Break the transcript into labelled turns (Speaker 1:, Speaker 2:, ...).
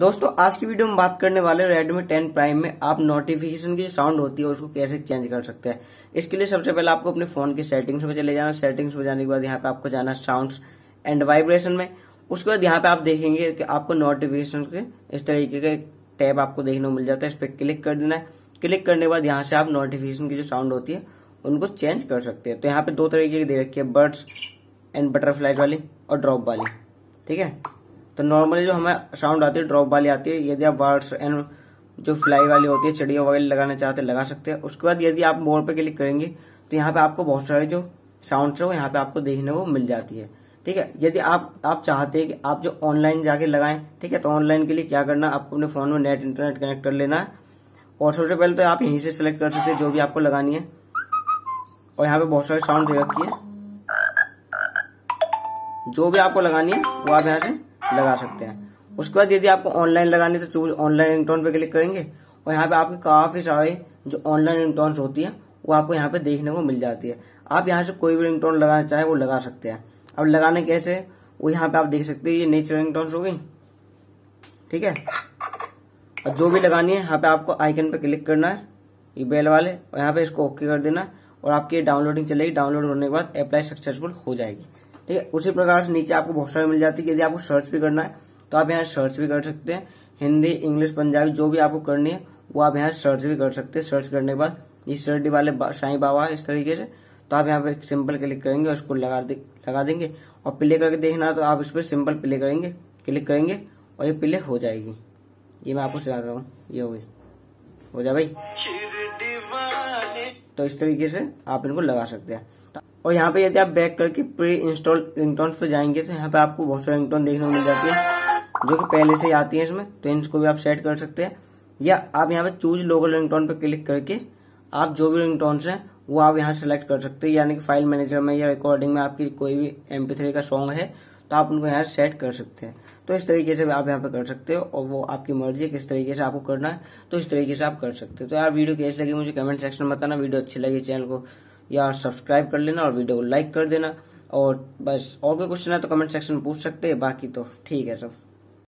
Speaker 1: दोस्तों आज की वीडियो में बात करने वाले Redmi 10 Prime में आप नोटिफिकेशन की साउंड होती है उसको कैसे चेंज कर सकते हैं इसके लिए सबसे पहले आपको अपने फोन की सेटिंग्स में चले जाना सेटिंग्स में जाने के बाद यहाँ पे आपको जाना साउंड्स एंड वाइब्रेशन में उसके बाद यहाँ पे आप देखेंगे कि आपको नोटिफिकेशन के इस तरीके का टैब आपको देखने को मिल जाता है इस पर क्लिक कर देना है क्लिक करने के बाद यहाँ से आप नोटिफिकेशन की जो साउंड होती है उनको चेंज कर सकते हैं तो यहाँ पे दो तरीके की दे रखी है बर्ड्स एंड बटरफ्लाई वाली और ड्रॉप वाली ठीक है तो नॉर्मली जो हमें साउंड आती है ड्रॉप वाली आती है यदि आप बर्ड्स एंड जो फ्लाई वाली होती है चिड़िया वगैरह लगाना चाहते हैं लगा सकते हैं उसके बाद यदि आप मोर पे क्लिक करेंगे तो यहाँ पे आपको बहुत सारे जो साउंड है वो यहाँ पे आपको देखने को मिल जाती है ठीक है यदि आप आप चाहते हैं कि आप जो ऑनलाइन जाके लगाएं ठीक है तो ऑनलाइन के लिए क्या करना आपको अपने फोन में नेट इंटरनेट कनेक्ट कर लेना है और सबसे पहले तो आप यहीं से सिलेक्ट कर सकते हैं जो भी आपको लगानी है और यहाँ पे बहुत सारे साउंड दे रखी है जो भी आपको लगानी है वो आप यहाँ से लगा सकते हैं उसके बाद यदि आपको ऑनलाइन लगानी तो चूज ऑनलाइन रिंगटोन पे क्लिक करेंगे और यहाँ पे आपके काफी सारे जो ऑनलाइन रिंगटोन्स होती है वो आपको यहाँ पे देखने को मिल जाती है आप यहाँ से कोई भी रिंगटोन लगाना चाहे वो लगा सकते हैं अब लगाने कैसे वो यहाँ पे आप देख सकते हैं ये नेचर रिंगटोन हो गई ठीक है और जो भी लगानी है यहाँ पे आपको आइकन पे क्लिक करना है ये बेल वाले और यहाँ पे इसको ओके कर देना और आपकी डाउनलोडिंग चलेगी डाउनलोड होने के बाद अप्लाई सक्सेसफुल हो जाएगी ठीक है उसी प्रकार से नीचे आपको बहुत सारी मिल जाती है यदि आपको सर्च भी करना है तो आप यहाँ सर्च भी कर सकते हैं हिंदी इंग्लिश पंजाबी जो भी आपको करनी है वो आप यहाँ सर्च भी कर सकते हैं सर्च करने के बाद इस सर्टी वाले साई बाबा इस तरीके से तो आप यहाँ पे सिंपल क्लिक करेंगे और उसको लगा दे, लगा देंगे और प्ले करके देखना तो आप इस पर सिंपल प्ले करेंगे क्लिक करेंगे और ये प्ले हो जाएगी ये मैं आपको सिखा रहा हूँ ये हो गई हो जाए भाई तो इस तरीके से आप इनको लगा सकते हैं और यहाँ पे यदि आप बैक करके प्री इंस्टॉल रिंगटोन्स पे जाएंगे तो यहाँ पे आपको बहुत सारे रिंगटोन देखने को मिल जाती है जो कि पहले से ही आती है इसमें तो इनको भी आप सेट कर सकते हैं या आप यहाँ पे चूज लोकल रिंगटोन पे क्लिक करके आप जो भी रिंगटोन्स हैं वो आप यहाँ सेलेक्ट कर सकते हैं यानी कि फाइल मैनेजर में या रिकॉर्डिंग में आपकी कोई भी एमपी का सॉन्ग है तो आप उनको यहाँ सेट कर सकते हैं तो इस तरीके से आप यहाँ पे कर सकते हो और वो आपकी मर्जी है किस तरीके से आपको करना है तो इस तरीके से आप कर सकते हो तो यार वीडियो कैसी लगी मुझे कमेंट सेक्शन में बताना वीडियो अच्छी लगी चैनल को या सब्सक्राइब कर लेना और वीडियो को लाइक कर देना और बस और कोई क्वेश्चन है तो कमेंट सेक्शन में पूछ सकते हैं बाकी तो ठीक है सब